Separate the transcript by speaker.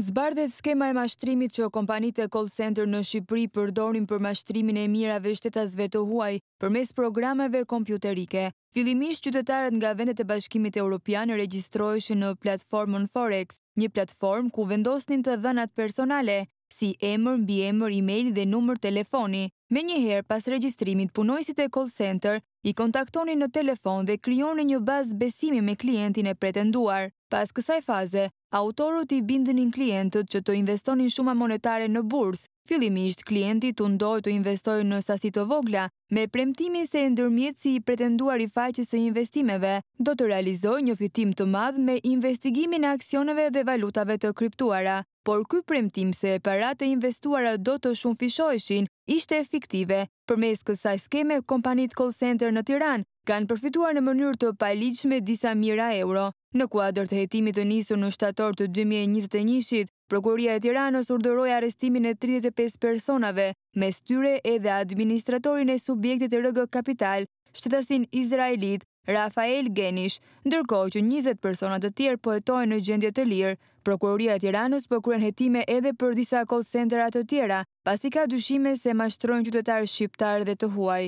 Speaker 1: Zbardhet skema e mashtrimit që kompanitë e call center në Shqipëri përdorin për mashtrimin e mirave shtetasve të huaj për mes programeve kompjuterike. Filimisht, qytetarët nga vendet e bashkimit e Europianë registrojshë në platformën Forex, një platform ku vendosnin të dhanat personale, si emër, mbi emër, e-mail dhe numër telefoni. Me njëherë pas registrimit, punojësit e call center i kontaktoni në telefon dhe kryoni një bazë besimi me klientin e pretenduar. Pas kësaj faze, autorët i bindënin klientët që të investonin shuma monetare në bursë. fillimisht klientit të ndojë të investojë në sasit të vogla, me premtimin se ndërmjetë si i pretenduar i faqës e investimeve, do të realizojë një fitim të madhë me investigimin e aksioneve dhe valutave të kryptuara por ky premtim se e parate investuara do të shumë fishojshin ishte efektive, për mes kësaj skeme kompanit call center në Tiran kanë përfituar në mënyrë të paligjshme disa mira euro. Në kuadrë të jetimit të njësu në shtator të 2021, Prokuria e Tiranës urdhëroi arestimin e 35 personave, me styre edhe administratorin e subjektit e rëgë kapital, shtetasin Izraelit, Rafael Genish, ndërko që 20 personat të tjerë pojtojnë në gjendje të lirë, Prokuroria Tiranës po kërën hetime edhe për disa call centerat të tjera, pasi ka dyshime se mashtrojnë qytetarë shqiptarë dhe të huaj.